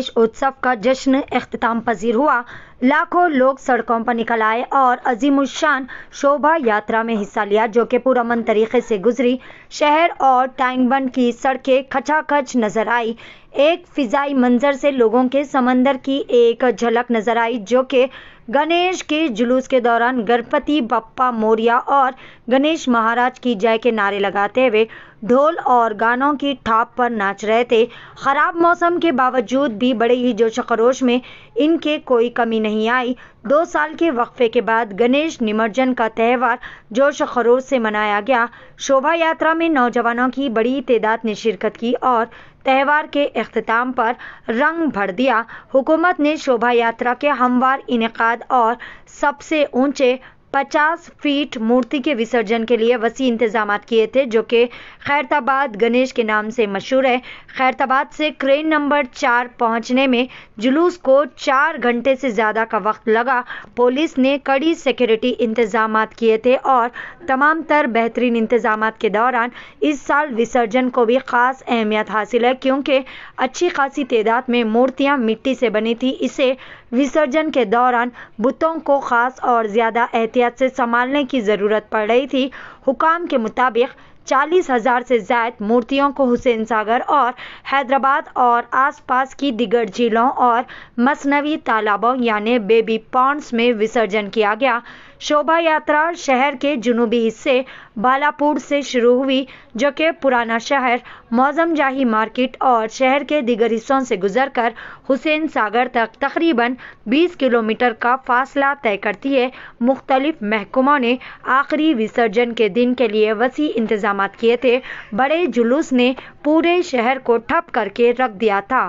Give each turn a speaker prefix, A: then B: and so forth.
A: किश उत्सव का जश्न अख्ताम पजीर हुआ लाखों लोग सड़कों पर निकल आए और अजीमुशान शोभा यात्रा में हिस्सा लिया जो कि पुरमन तरीके से गुजरी शहर और टाइंगबन की सड़कें खचाखच नजर आई एक फिजाई मंजर से लोगों के समंदर की एक झलक नजर आई जो कि गणेश के जुलूस के दौरान गणपति बप्पा मोरिया और गणेश महाराज की जय के नारे लगाते हुए ढोल और गानों की ठाप पर नाच रहे थे खराब मौसम के बावजूद भी बड़े ही जोश खरोश में इनके कोई कमी नहीं आई दो साल के वक्फे के बाद गणेश निमज्जन का त्यौहार जोश खरोश से मनाया गया शोभा यात्रा में नौजवानों की बड़ी तादाद ने शिरकत की और त्यौहार के अख्ताम पर रंग भर दिया हुकूमत ने शोभा यात्रा के हमवार इनका और सबसे ऊंचे 50 फीट मूर्ति के विसर्जन के लिए वसी इंतजाम किए थे जो कि खैरताबाद गणेश के नाम से मशहूर है खैरताबाद से क्रेन नंबर चार पहुंचने में जुलूस को चार घंटे से ज़्यादा का वक्त लगा पुलिस ने कड़ी सिक्योरिटी इंतजाम किए थे और तमाम तर बेहतरीन इंतजाम के दौरान इस साल विसर्जन को भी ख़ास अहमियत हासिल है क्योंकि अच्छी खासी तादाद में मूर्तियाँ मिट्टी से बनी थी इसे विसर्जन के दौरान बुतों को ख़ास और ज़्यादा एहतियात एहतियात से संभालने की ज़रूरत पड़ रही थी हुकाम के मुताबिक चालीस हज़ार से जायद मूर्तियों को हुसैन सागर और हैदराबाद और आसपास की दिगर झीलों और मसनवी तालाबों यानी बेबी पॉन्ड्स में विसर्जन किया गया शोभा यात्रा शहर के जुनूबी हिस्से बालापुर से शुरू हुई जो कि पुराना शहर मौजम जाही मार्केट और शहर के दीगर हिस्सों से गुजरकर हुसैन सागर तक तकरीबन 20 किलोमीटर का फासला तय करती है मुख्तलिफ महकुमों ने आखिरी विसर्जन के दिन के लिए वसी इंतजाम किए थे बड़े जुलूस ने पूरे शहर को ठप करके रख दिया था